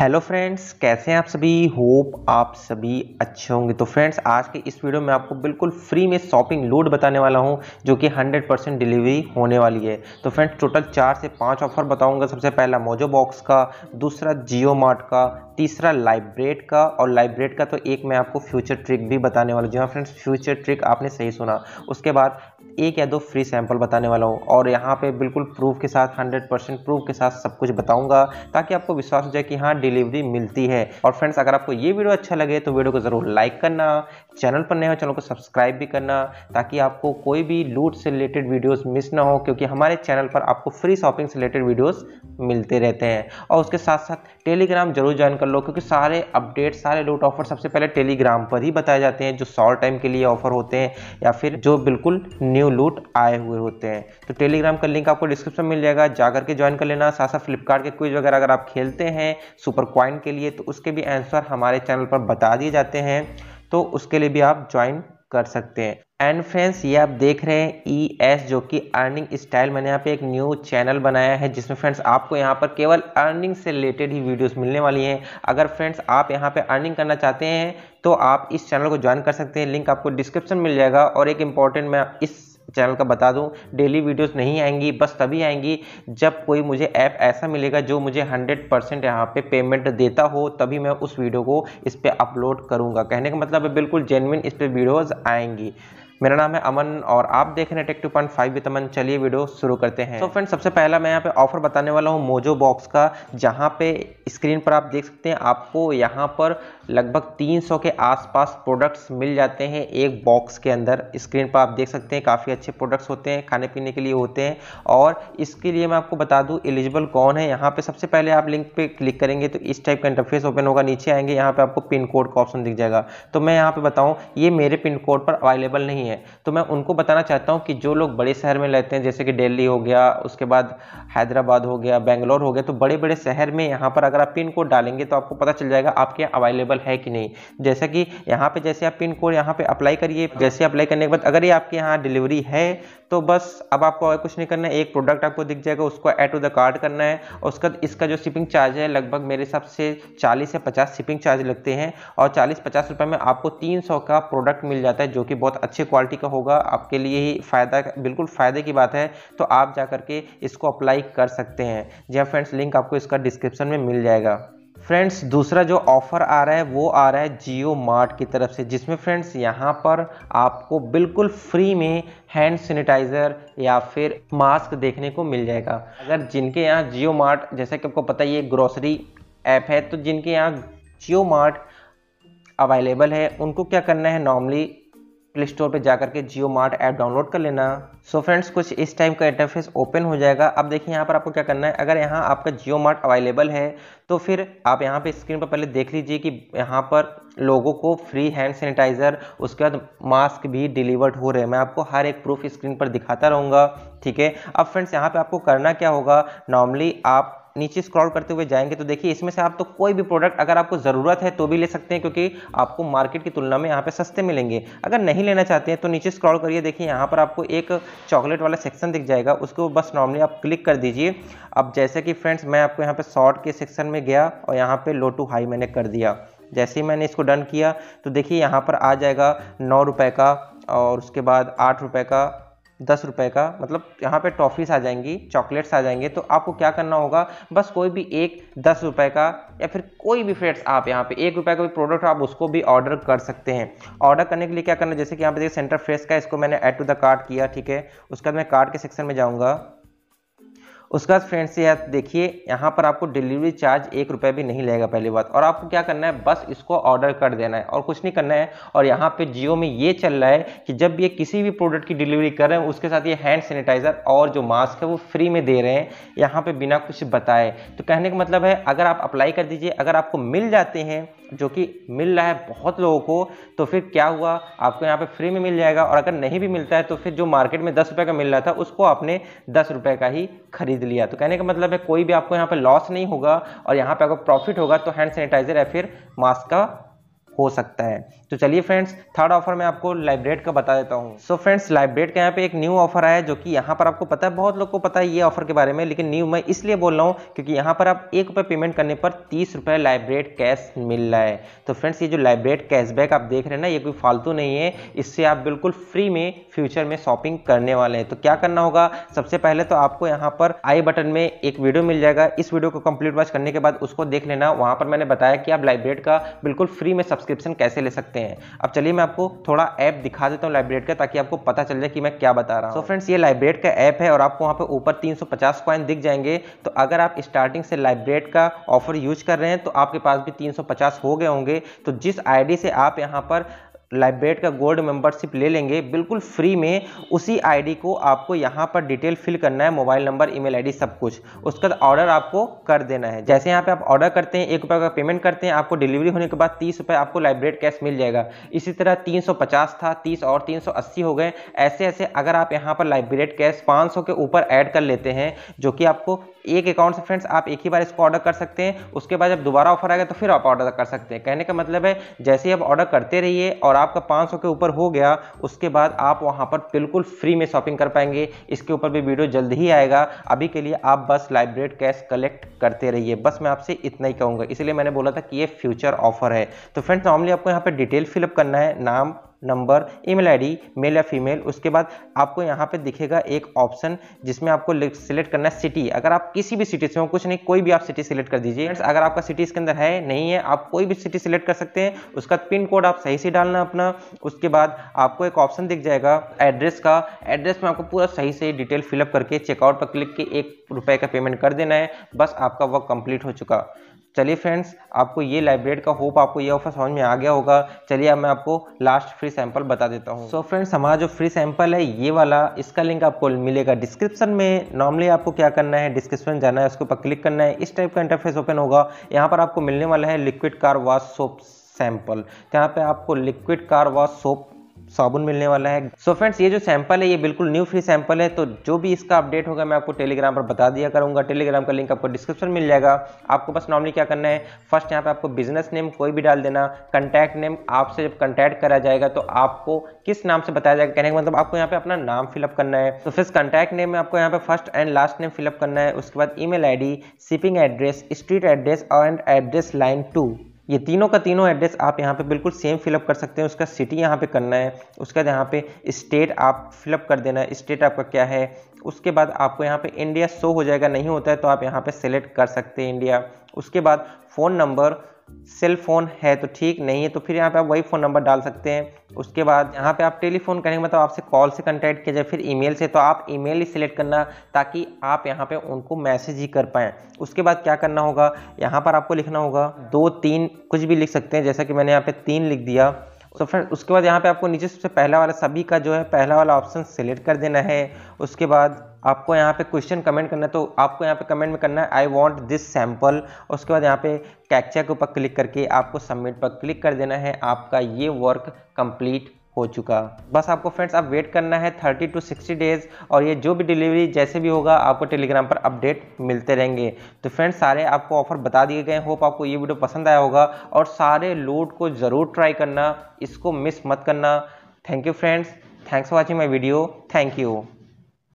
hello friends कैसे हैं आप सभी होप आप सभी अच्छे होंगे तो फ्रेंड्स आज के इस वीडियो में आपको बिल्कुल फ्री में शॉपिंग लोड बताने वाला हूं जो कि 100 परसेंट डिलीवरी होने वाली है तो फ्रेंड्स टोटल चार से पांच ऑफर बताऊंगा सबसे पहला मोजो बॉक्स का दूसरा जियो मार्ट का तीसरा लाइब्रेट का और लाइब्रेट का तो एक मैं आपको फ्यूचर ट्रिक भी बताने वाला हूँ जी हाँ फ्रेंड्स फ्यूचर ट्रिक आपने सही सुना उसके बाद एक या दो फ्री सैंपल बताने वाला हूँ और यहाँ पे बिल्कुल प्रूफ के साथ 100 परसेंट प्रूफ के साथ सब कुछ बताऊँगा ताकि आपको विश्वास हो जाए कि हाँ डिलीवरी मिलती है और फ्रेंड्स अगर आपको ये वीडियो अच्छा लगे तो वीडियो को ज़रूर लाइक करना चैनल पर नए हो चैनल को सब्सक्राइब भी करना ताकि आपको कोई भी लूट से रिलेटेड वीडियोज मिस ना हो क्योंकि हमारे चैनल पर आपको फ्री शॉपिंग से रिलेटेड वीडियोज मिलते रहते हैं और उसके साथ साथ टेलीग्राम जरूर ज्वाइन कर लो क्योंकि सारे अपडेट सारे लूट ऑफर सबसे पहले टेलीग्राम पर ही बताए जाते हैं जो शॉर्ट टाइम के लिए ऑफर होते हैं या फिर जो बिल्कुल न्यू न्यू लूट आए हुए होते हैं तो टेलीग्राम का लिंक आपको डिस्क्रिप्शन में मिल जाएगा जाकर के ज्वाइन कर लेना साथ साथ फ्लिपकार्ट के क्विज वगैरह अगर आप खेलते हैं सुपर क्वाइन के लिए तो उसके भी आंसर हमारे चैनल पर बता दिए जाते हैं तो उसके लिए भी आप ज्वाइन कर सकते हैं एंड फ्रेंड्स ये आप देख रहे हैं ई e एस जो कि अर्निंग स्टाइल मैंने यहाँ पे एक न्यू चैनल बनाया है जिसमें फ्रेंड्स आपको यहाँ पर केवल अर्निंग से रिलेटेड ही वीडियोस मिलने वाली हैं अगर फ्रेंड्स आप यहाँ पे अर्निंग करना चाहते हैं तो आप इस चैनल को ज्वाइन कर सकते हैं लिंक आपको डिस्क्रिप्शन मिल जाएगा और एक इम्पॉर्टेंट मैं इस चैनल का बता दूं डेली वीडियोस नहीं आएंगी बस तभी आएंगी जब कोई मुझे ऐप ऐसा मिलेगा जो मुझे 100 परसेंट यहाँ पर पे पेमेंट देता हो तभी मैं उस वीडियो को इस पर अपलोड करूँगा कहने का मतलब है बिल्कुल जेनविन इस पर वीडियोज़ आएंगी मेरा नाम है अमन और आप देख रहे हैं tech two point five with Aman चलिए वीडियो शुरू करते हैं तो फ्रेंड सबसे पहला मैं यहाँ पे ऑफर बताने वाला हूँ मोजो बॉक्स का जहाँ पे स्क्रीन पर आप देख सकते हैं आपको यहाँ पर लगभग 300 के आसपास प्रोडक्ट्स मिल जाते हैं एक बॉक्स के अंदर स्क्रीन पर आप देख सकते हैं काफ़ी अच्छे प्रोडक्ट्स होते हैं खाने पीने के लिए होते हैं और इसके लिए मैं आपको बता दूँ एलिजिबल कौन है यहाँ पर सबसे पहले आप लिंक पर क्लिक करेंगे तो इस टाइप का इंटरफेस ओपन होगा नीचे आएंगे यहाँ पर आपको पिन कोड का ऑप्शन दिख जाएगा तो मैं यहाँ पर बताऊँ ये मेरे पिन कोड पर अवेलेबल नहीं नहीं है तो मैं उनको बताना चाहता हूँ कि जो लोग बड़े शहर में रहते हैं जैसे कि दिल्ली हो गया उसके बाद हैदराबाद हो गया बेंगलोर हो गया तो बड़े बड़े शहर में यहाँ पर अगर आप पिन कोड डालेंगे तो आपको पता चल जाएगा आपके यहाँ अवेलेबल है कि नहीं जैसा कि यहाँ पर जैसे आप पिन कोड यहाँ पर अप्लाई करिए जैसे अप्लाई करने के बाद अगर ये आपके यहाँ डिलीवरी है तो बस अब आपको और कुछ नहीं करना है एक प्रोडक्ट आपको दिख जाएगा उसको ऐड टू द कार्ड करना है और उसका इसका जो शिपिंग चार्ज है लगभग मेरे हिसाब से 40 से 50 शिपिंग चार्ज लगते हैं और 40-50 रुपए में आपको 300 का प्रोडक्ट मिल जाता है जो कि बहुत अच्छे क्वालिटी क्वालिटी का होगा आपके लिए ही फ़ायदा बिल्कुल फ़ायदे की बात है तो आप जा करके इसको अप्लाई कर सकते हैं जी हाँ फ्रेंड्स लिंक आपको इसका डिस्क्रिप्शन में मिल जाएगा फ्रेंड्स दूसरा जो ऑफ़र आ रहा है वो आ रहा है जियो मार्ट की तरफ से जिसमें फ्रेंड्स यहाँ पर आपको बिल्कुल फ्री में हैंड सैनिटाइज़र या फिर मास्क देखने को मिल जाएगा अगर जिनके यहाँ जियो मार्ट जैसा कि आपको पता है ग्रोसरी ऐप है तो जिनके यहाँ जियो मार्ट अवेलेबल है उनको क्या करना है नॉर्मली प्ले स्टोर पर जाकर के जियो मार्ट ऐप डाउनलोड कर लेना सो so फ्रेंड्स कुछ इस टाइप का इंटरफेस ओपन हो जाएगा अब देखिए यहाँ पर आपको क्या करना है अगर यहाँ आपका जियो मार्ट अवेलेबल है तो फिर आप यहाँ पे स्क्रीन पर पहले देख लीजिए कि यहाँ पर लोगों को फ्री हैंड सैनिटाइज़र उसके बाद मास्क भी डिलीवर्ड हो रहे हैं मैं आपको हर एक प्रूफ स्क्रीन पर दिखाता रहूँगा ठीक है अब फ्रेंड्स यहाँ पर आपको करना क्या होगा नॉर्मली आप नीचे स्क्रॉल करते हुए जाएंगे तो देखिए इसमें से आप तो कोई भी प्रोडक्ट अगर आपको ज़रूरत है तो भी ले सकते हैं क्योंकि आपको मार्केट की तुलना में यहाँ पे सस्ते मिलेंगे अगर नहीं लेना चाहते हैं तो नीचे स्क्रॉल करिए देखिए यहाँ पर आपको एक चॉकलेट वाला सेक्शन दिख जाएगा उसको बस नॉर्मली आप क्लिक कर दीजिए अब जैसे कि फ्रेंड्स मैं आपको यहाँ पर शॉर्ट के सेक्शन में गया और यहाँ पर लो टू हाई मैंने कर दिया जैसे ही मैंने इसको डन किया तो देखिए यहाँ पर आ जाएगा नौ रुपये का और उसके बाद आठ रुपये का दस रुपये का मतलब यहाँ पे टॉफ़ीस आ जाएंगी चॉकलेट्स आ जाएंगे तो आपको क्या करना होगा बस कोई भी एक दस रुपये का या फिर कोई भी फ्रेंड्स आप यहाँ पे एक रुपये का भी प्रोडक्ट आप उसको भी ऑर्डर कर सकते हैं ऑर्डर करने के लिए क्या करना जैसे कि यहाँ पे देखिए सेंटर फ्रेश का इसको मैंने ऐड टू द कार्ट किया ठीक है उसके बाद मैं कार्ट के सेक्शन में जाऊँगा उसके बाद फ्रेंड्स यहाँ देखिए यहाँ पर आपको डिलीवरी चार्ज एक रुपये भी नहीं लगेगा पहली बात और आपको क्या करना है बस इसको ऑर्डर कर देना है और कुछ नहीं करना है और यहाँ पे जियो में ये चल रहा है कि जब ये किसी भी प्रोडक्ट की डिलीवरी कर रहे हैं उसके साथ ये हैंड सैनिटाइज़र और जो मास्क है वो फ्री में दे रहे हैं यहाँ पर बिना कुछ बताए तो कहने का मतलब है अगर आप अप्लाई कर दीजिए अगर आपको मिल जाते हैं जो कि मिल रहा है बहुत लोगों को तो फिर क्या हुआ आपको यहाँ पे फ्री में मिल जाएगा और अगर नहीं भी मिलता है तो फिर जो मार्केट में दस रुपये का मिल रहा था उसको आपने दस रुपये का ही खरीद खरीद लिया तो कहने का मतलब है कोई भी आपको यहाँ पर लॉस नहीं होगा और यहाँ पर अगर प्रॉफिट होगा तो हैंड सैनिटाइजर या फिर मास्क का हो सकता है तो चलिए फ्रेंड्स थर्ड ऑफर मैं आपको लाइब्रेट का बता देता हूँ सो फ्रेंड्स लाइब्रेट का यहाँ पे एक न्यू ऑफर आया जो कि यहाँ पर आपको पता है बहुत लोग को पता है ये ऑफर के बारे में लेकिन न्यू मैं इसलिए बोल रहा हूँ क्योंकि यहाँ पर आप एक रुपये पेमेंट करने पर तीस रुपये लाइब्रेट कैश मिल रहा है तो फ्रेंड्स ये जो लाइब्रेट कैशबैक आप देख रहे हैं ना ये कोई फालतू नहीं है इससे आप बिल्कुल फ्री में फ्यूचर में शॉपिंग करने वाले हैं तो क्या करना होगा सबसे पहले तो आपको यहाँ पर आई बटन में एक वीडियो मिल जाएगा इस वीडियो को कंप्लीट वॉच करने के बाद उसको देख लेना वहाँ पर मैंने बताया कि आप लाइब्रेट का बिल्कुल फ्री में सब्सक्राइब सब्सक्रिप्शन कैसे ले सकते हैं अब चलिए मैं आपको थोड़ा ऐप दिखा देता हूँ लाइब्रेट का ताकि आपको पता चल जाए कि मैं क्या बता रहा हूँ सो फ्रेंड्स ये लाइब्रेट का ऐप है और आपको वहाँ पे ऊपर 350 सौ दिख जाएंगे तो अगर आप स्टार्टिंग से लाइब्रेट का ऑफर यूज कर रहे हैं तो आपके पास भी तीन हो गए होंगे तो जिस आई से आप यहाँ पर लाइब्रेट का गोल्ड मेंबरशिप ले लेंगे बिल्कुल फ्री में उसी आईडी को आपको यहाँ पर डिटेल फिल करना है मोबाइल नंबर ईमेल आईडी सब कुछ उसका ऑर्डर आपको कर देना है जैसे यहाँ पे आप ऑर्डर करते हैं एक रुपये का पेमेंट करते हैं आपको डिलीवरी होने के बाद तीस रुपये आपको लाइब्रेट कैश मिल जाएगा इसी तरह तीन सौ पचास था तीस और तीन सौ अस्सी हो गए ऐसे ऐसे अगर आप यहाँ पर लाइब्रेट कैश पाँच सौ के ऊपर ऐड कर लेते हैं जो कि आपको एक अकाउंट से फ्रेंड्स आप एक ही बार इसको ऑर्डर कर सकते हैं उसके बाद जब दोबारा ऑफर आएगा तो फिर आप ऑर्डर कर सकते हैं कहने का मतलब है जैसे ही आप ऑर्डर करते रहिए और और आपका 500 के ऊपर हो गया उसके बाद आप वहाँ पर बिल्कुल फ्री में शॉपिंग कर पाएंगे इसके ऊपर भी वीडियो जल्द ही आएगा अभी के लिए आप बस लाइब्रेट कैश कलेक्ट करते रहिए बस मैं आपसे इतना ही कहूँगा इसलिए मैंने बोला था कि ये फ्यूचर ऑफर है तो फ्रेंड्स नॉर्मली आपको यहाँ पर डिटेल फिलअप करना है नाम नंबर ईमेल आईडी मेल या फीमेल उसके बाद आपको यहाँ पे दिखेगा एक ऑप्शन जिसमें आपको सिलेक्ट करना है सिटी अगर आप किसी भी सिटी से हो कुछ नहीं कोई भी आप सिटी सिलेक्ट कर दीजिए अगर आपका सिटी इसके अंदर है नहीं है आप कोई भी सिटी सिलेक्ट कर सकते हैं उसका पिन कोड आप सही से डालना अपना उसके बाद आपको एक ऑप्शन दिख जाएगा एड्रेस का एड्रेस में आपको पूरा सही से डिटेल फिलअप करके चेकआउट पर क्लिक के एक रुपये का पेमेंट कर देना है बस आपका वर्क कंप्लीट हो चुका चलिए फ्रेंड्स आपको ये लाइब्रेरी का होप आपको ये ऑफर समझ में आ गया होगा चलिए अब मैं आपको लास्ट फ्री सैंपल बता देता हूँ सो फ्रेंड्स हमारा जो फ्री सैंपल है ये वाला इसका लिंक आपको मिलेगा डिस्क्रिप्शन में नॉर्मली आपको क्या करना है डिस्क्रिप्शन जाना है उसके ऊपर क्लिक करना है इस टाइप का इंटरफेस ओपन होगा यहाँ पर आपको मिलने वाला है liquid car wash soap sample यहाँ पे आपको लिक्विड कार वॉश सोप साबुन मिलने वाला है सो so फ्रेंड्स ये जो सैंपल है ये बिल्कुल न्यू फ्री सैंपल है तो जो भी इसका अपडेट होगा मैं आपको टेलीग्राम पर बता दिया करूंगा टेलीग्राम का लिंक आपको डिस्क्रिप्शन मिल जाएगा आपको बस नॉर्मली क्या करना है फर्स्ट यहाँ पे आपको बिजनेस नेम कोई भी डाल देना कंटैक्ट नेम आपसे जब कंटैक्ट करा जाएगा तो आपको किस नाम से बताया जाएगा कहने का मतलब आपको यहाँ पे अपना नाम फिलअप करना है तो फिर कंटैक्ट नेम में आपको यहाँ पे first and last name fill up करना है उसके बाद email ID shipping address street address and address line two ये तीनों का तीनों एड्रेस आप यहाँ पे बिल्कुल सेम फिलअप कर सकते हैं उसका सिटी यहाँ पे करना है उसके बाद यहाँ पे स्टेट आप फिलअप कर देना है स्टेट आपका क्या है उसके बाद आपको यहाँ पे इंडिया शो हो जाएगा नहीं होता है तो आप यहाँ पे सेलेक्ट कर सकते हैं इंडिया उसके बाद फ़ोन नंबर सेल फोन है तो ठीक नहीं है तो फिर यहाँ पे आप वही फ़ोन नंबर डाल सकते हैं उसके बाद यहाँ पे आप टेलीफोन करेंगे मतलब आपसे कॉल से कॉन्टैक्ट किया जाए फिर ईमेल से तो आप ईमेल ही सिलेक्ट करना ताकि आप यहाँ पे उनको मैसेज ही कर पाएँ उसके बाद क्या करना होगा यहाँ पर आपको लिखना होगा दो तीन कुछ भी लिख सकते हैं जैसा कि मैंने यहाँ पर तीन लिख दिया सो so फ्रेंड उसके बाद यहाँ पे आपको नीचे सबसे पहला वाला सभी का जो है पहला वाला ऑप्शन सेलेक्ट कर देना है उसके बाद आपको यहाँ पे क्वेश्चन कमेंट करना है तो आपको यहाँ पे कमेंट में करना है आई वांट दिस सैम्पल उसके बाद यहाँ पे कैप्चा के ऊपर क्लिक करके आपको सबमिट पर क्लिक कर देना है आपका ये वर्क कंप्लीट हो चुका बस आपको फ्रेंड्स अब आप वेट करना है 30 टू 60 डेज़ और ये जो भी डिलीवरी जैसे भी होगा आपको टेलीग्राम पर अपडेट मिलते रहेंगे तो फ्रेंड्स सारे आपको ऑफर बता दिए गए होप आपको ये वीडियो पसंद आया होगा और सारे लोड को ज़रूर ट्राई करना इसको मिस मत करना thank you friends thanks for watching my video thank you